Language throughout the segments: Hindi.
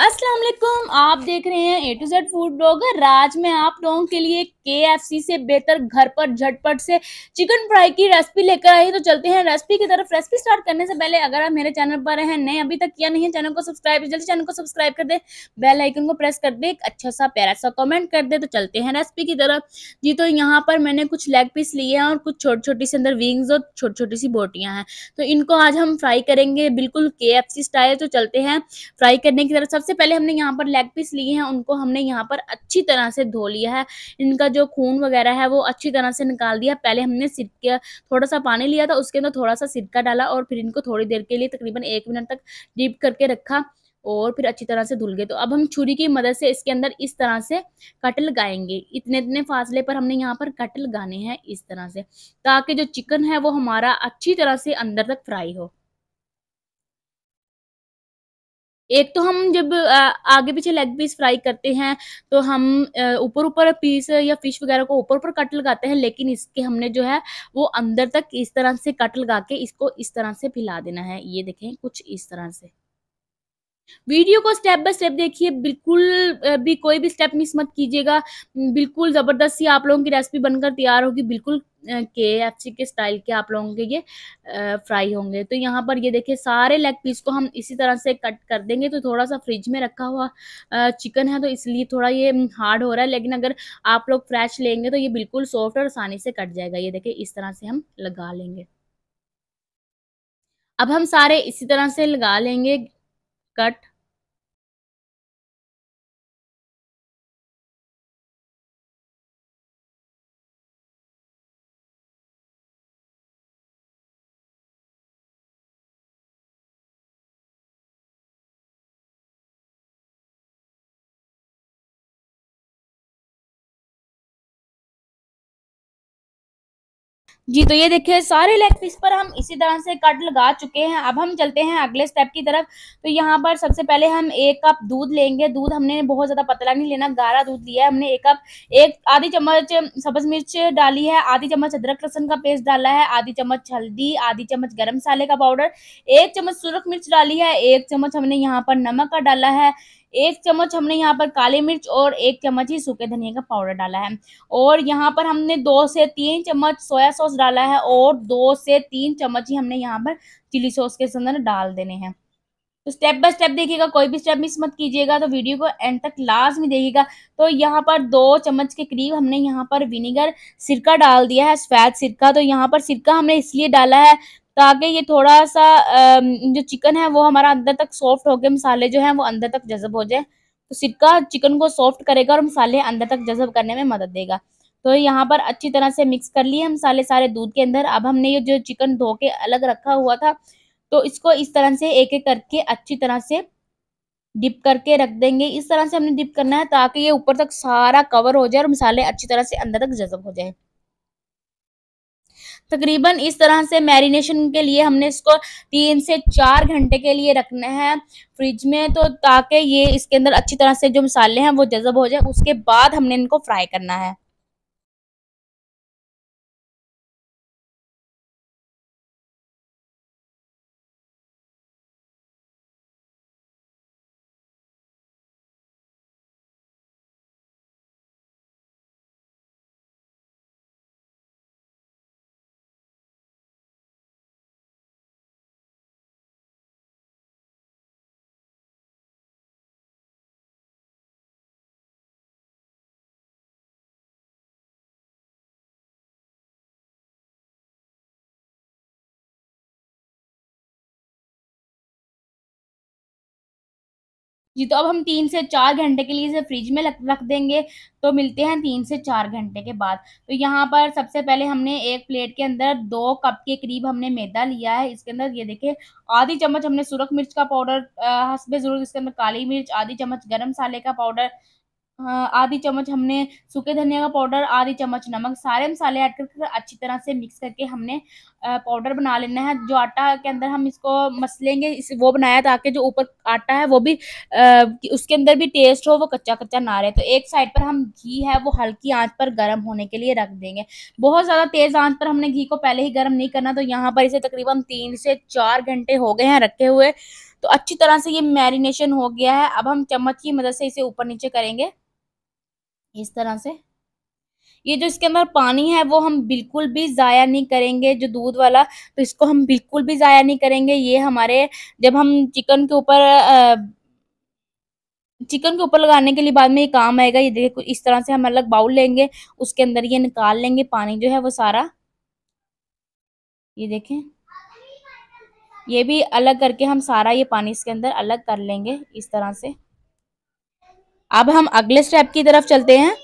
असलम आप देख रहे हैं A to Z food blogger Raj में आप लोगों के लिए एक के से बेहतर घर पर झटपट से चिकन फ्राई की रेसिपी लेकर आई तो चलते हैं रेसिपी की तरफ रेसिपी स्टार्ट करने से पहले अगर आप मेरे चैनल पर हैं नए अभी तक किया नहीं है चैनल को सब्सक्राइब जल्दी चैनल को सब्सक्राइब कर दे बेल आइकन को प्रेस कर दे एक अच्छा सा प्यारा सा कॉमेंट कर दे तो चलते हैं रेसिपी की तरफ जी तो यहाँ पर मैंने कुछ लेग पीस लिए हैं और कुछ छोटी छोटी सी अंदर विंग्स और छोटी छोटी सी बोटियाँ हैं तो इनको आज हम फ्राई करेंगे बिल्कुल के स्टाइल तो चलते हैं फ्राई करने की तरफ सबसे पहले हमने यहाँ पर लेग पीस लिए हैं उनको हमने यहाँ पर अच्छी तरह से धो लिया है इनका जो खून वगैरह है वो अच्छी तरह से निकाल दिया पहले हमने सिरका थोड़ा सा पानी लिया था उसके अंदर थोड़ा सा सिरका डाला और फिर इनको थोड़ी देर के लिए तकरीबन एक मिनट तक डीप करके रखा और फिर अच्छी तरह से धुल गए तो अब हम छुरी की मदद से इसके अंदर इस तरह से कट लगाएंगे इतने इतने फासले पर हमने यहाँ पर कट लगाने हैं इस तरह से ताकि जो चिकन है वो हमारा अच्छी तरह से अंदर तक फ्राई हो एक तो हम जब आगे पीछे लेग पीस फ्राई करते हैं तो हम ऊपर ऊपर पीस या फिश वगैरह को ऊपर ऊपर कट लगाते हैं लेकिन इसके हमने जो है वो अंदर तक इस तरह से कट लगा के इसको इस तरह से फैला देना है ये देखें कुछ इस तरह से वीडियो को स्टेप बाय स्टेप देखिए बिल्कुल भी कोई भी स्टेप मिस मत कीजिएगा बिल्कुल ज़बरदस्त ही आप लोगों की रेसिपी बनकर तैयार होगी बिल्कुल के एफ सी के स्टाइल के आप लोगों के ये फ्राई होंगे तो यहाँ पर ये देखिए सारे लेग पीस को हम इसी तरह से कट कर देंगे तो थोड़ा सा फ्रिज में रखा हुआ चिकन है तो इसलिए थोड़ा ये हार्ड हो रहा है लेकिन अगर आप लोग फ्रेश लेंगे तो ये बिल्कुल सॉफ्ट और आसानी से कट जाएगा ये देखिए इस तरह से हम लगा लेंगे अब हम सारे इसी तरह से लगा लेंगे कट जी तो ये देखिए सारे लेग पीस पर हम इसी तरह से कट लगा चुके हैं अब हम चलते हैं अगले स्टेप की तरफ तो यहाँ पर सबसे पहले हम एक कप दूध लेंगे दूध हमने बहुत ज़्यादा पतला नहीं लेना गारा दूध लिया है हमने एक कप एक आधी चम्मच सब्ज़ मिर्च डाली है आधी चम्मच अदरक लहसन का पेस्ट डाला है आधी चम्मच हल्दी आधी चम्मच गर्म मसाले का पाउडर एक चम्मच सुरख मिर्च डाली है एक चम्मच हमने यहाँ पर नमक का डाला है एक चम्मच हमने यहाँ पर काली मिर्च और एक चम्मच ही सूखे धनिया का पाउडर डाला है और यहाँ पर हमने दो से तीन चम्मच सोया सॉस डाला है और दो से तीन चम्मच ही हमने यहाँ पर चिली सॉस के अंदर डाल देने हैं तो स्टेप बाय स्टेप देखिएगा कोई भी स्टेप मिस मत कीजिएगा तो वीडियो को एंड तक लास्ट में देखिएगा तो यहाँ पर दो चम्मच के करीब हमने यहाँ पर विनेगर सिरका डाल दिया है सफ़ेद सिरका तो यहाँ पर सिरका हमने इसलिए डाला है ताकि तो ये थोड़ा सा जो चिकन है वो हमारा अंदर तक सॉफ्ट हो गया मसाले जो हैं वो अंदर तक जज़ब हो जाए तो सिरका चिकन को सॉफ्ट करेगा और मसाले अंदर तक जज़ब करने में मदद देगा तो यहाँ पर अच्छी तरह से मिक्स कर लिए मसाले सारे दूध के अंदर अब हमने ये जो चिकन धो के अलग रखा हुआ था तो इसको इस तरह से एक एक करके अच्छी तरह से डिप करके रख देंगे इस तरह से हमने डिप करना है ताकि ये ऊपर तक सारा कवर हो जाए और मसाले अच्छी तरह से अंदर तक जज़ब हो जाए तकरीबन इस तरह से मैरिनेशन के लिए हमने इसको तीन से चार घंटे के लिए रखना है फ्रिज में तो ताकि ये इसके अंदर अच्छी तरह से जो मसाले हैं वो जज़ब हो जाए उसके बाद हमने इनको फ्राई करना है जी तो अब हम तीन से चार घंटे के लिए इसे फ्रिज में रख देंगे तो मिलते हैं तीन से चार घंटे के बाद तो यहाँ पर सबसे पहले हमने एक प्लेट के अंदर दो कप के करीब हमने मैदा लिया है इसके अंदर ये देखें आधी चम्मच हमने सुरख मिर्च का पाउडर हंसबे ज़रूर इसके अंदर काली मिर्च आधी चम्मच गर्म मसाले का पाउडर हाँ, आधी चम्मच हमने सूखे धनिया का पाउडर आधी चम्मच नमक सारे मसाले ऐड करके अच्छी तरह से मिक्स करके हमने पाउडर बना लेना है जो आटा के अंदर हम इसको मसलेंगे इस वो बनाया ताकि जो ऊपर आटा है वो भी आ, उसके अंदर भी टेस्ट हो वो कच्चा कच्चा ना रहे तो एक साइड पर हम घी है वो हल्की आंच पर गर्म होने के लिए रख देंगे बहुत ज़्यादा तेज़ आंच पर हमने घी को पहले ही गर्म नहीं करना तो यहाँ पर इसे तकरीबन तीन से चार घंटे हो गए हैं रखे हुए तो अच्छी तरह से ये मैरिनेशन हो गया है अब हम चम्मच की मदद से इसे ऊपर नीचे करेंगे इस तरह से ये जो इसके अंदर पानी है वो हम बिल्कुल भी ज़ाया नहीं करेंगे जो दूध वाला तो इसको हम बिल्कुल भी ज़ाया नहीं करेंगे ये हमारे जब हम चिकन के ऊपर चिकन के ऊपर लगाने के लिए बाद में ये काम आएगा ये देखिए इस तरह से हम अलग बाउल लेंगे उसके अंदर ये निकाल लेंगे पानी जो है वो सारा ये देखें ये भी अलग करके हम सारा ये पानी इसके अंदर अलग कर लेंगे इस तरह से अब हम अगले स्टेप की तरफ चलते हैं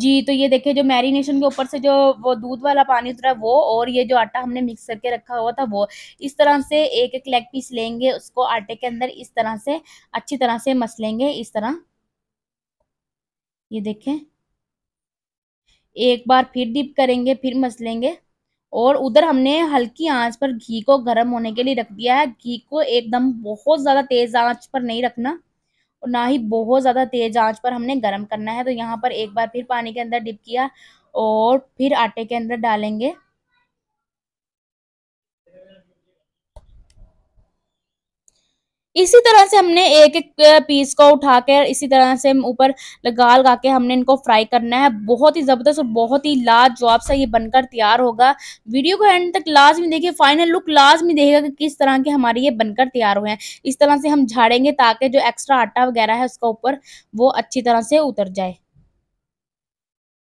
जी तो ये देखिए जो मैरिनेशन के ऊपर से जो वो दूध वाला पानी उतरा वो और ये जो आटा हमने मिक्स करके रखा हुआ था वो इस तरह से एक एक लेग पीस लेंगे उसको आटे के अंदर इस तरह से अच्छी तरह से मस लेंगे इस तरह ये देखें एक बार फिर डिप करेंगे फिर मस लेंगे और उधर हमने हल्की आंच पर घी को गर्म होने के लिए रख दिया है घी को एकदम बहुत ज़्यादा तेज़ आंच पर नहीं रखना और ना ही बहुत ज़्यादा तेज़ आंच पर हमने गर्म करना है तो यहाँ पर एक बार फिर पानी के अंदर डिप किया और फिर आटे के अंदर डालेंगे इसी तरह से हमने एक एक पीस को उठाकर इसी तरह से ऊपर लगा लगा के हमने इनको फ्राई करना है बहुत ही ज़बरदस्त और बहुत ही लाजवाब सा ये बनकर तैयार होगा वीडियो को एंड तक लाजमी देखिए फाइनल लुक लाजमी देखेगा कि किस तरह के हमारे ये बनकर तैयार हुए हैं इस तरह से हम झाड़ेंगे ताकि जो एक्स्ट्रा आटा वगैरह है उसका ऊपर वो अच्छी तरह से उतर जाए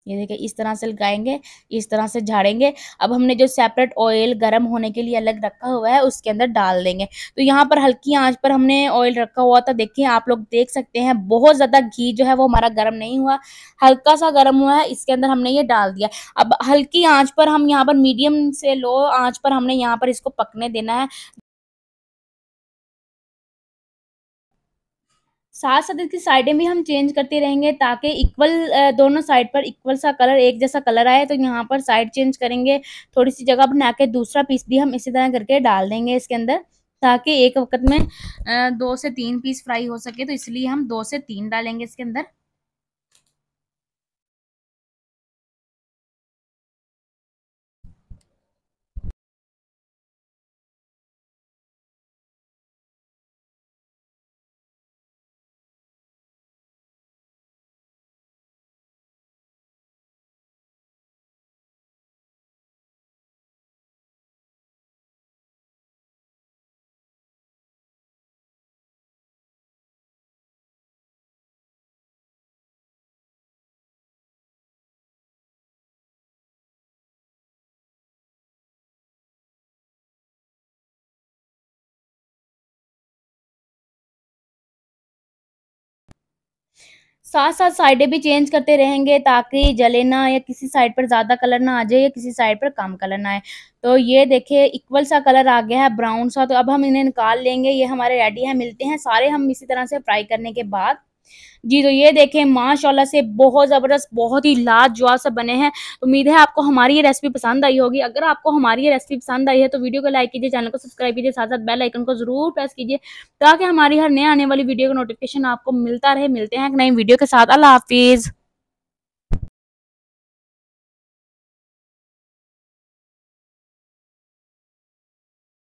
ये देखिए इस तरह से लगाएंगे इस तरह से झाड़ेंगे अब हमने जो सेपरेट ऑयल गर्म होने के लिए अलग रखा हुआ है उसके अंदर डाल देंगे तो यहाँ पर हल्की आंच पर हमने ऑयल रखा हुआ था देखिए आप लोग देख सकते हैं बहुत ज़्यादा घी जो है वो हमारा गर्म नहीं हुआ हल्का सा गर्म हुआ है इसके अंदर हमने ये डाल दिया अब हल्की आँच पर हम यहाँ पर मीडियम से लो आँच पर हमने यहाँ पर इसको पकने देना है साथ साथ इसकी साइडें भी हम चेंज करते रहेंगे ताकि इक्वल दोनों साइड पर इक्वल सा कलर एक जैसा कलर आए तो यहाँ पर साइड चेंज करेंगे थोड़ी सी जगह बना के दूसरा पीस भी हम इसी तरह करके डाल देंगे इसके अंदर ताकि एक वक्त में दो से तीन पीस फ्राई हो सके तो इसलिए हम दो से तीन डालेंगे इसके अंदर साथ साथ साइडें भी चेंज करते रहेंगे ताकि जले ना या किसी साइड पर ज़्यादा कलर ना आ जाए या किसी साइड पर कम कलर ना आए तो ये देखिए इक्वल सा कलर आ गया है ब्राउन सा तो अब हम इन्हें निकाल लेंगे ये हमारे रेडी है मिलते हैं सारे हम इसी तरह से फ्राई करने के बाद जी तो ये देखें माशाल्लाह से बहुत ज़बरदस्त बहुत ही लाजवाब से बने हैं उम्मीद है आपको हमारी ये रेसिपी पसंद आई होगी अगर आपको हमारी ये रेसिपी पसंद आई है तो वीडियो को लाइक कीजिए चैनल को सब्सक्राइब कीजिए साथ साथ बेल आइकन को ज़रूर प्रेस कीजिए ताकि हमारी हर नए आने वाली वीडियो का नोटिफिकेशन आपको मिलता रहे मिलते हैं एक नई वीडियो के साथ अल्लाह हाफिज़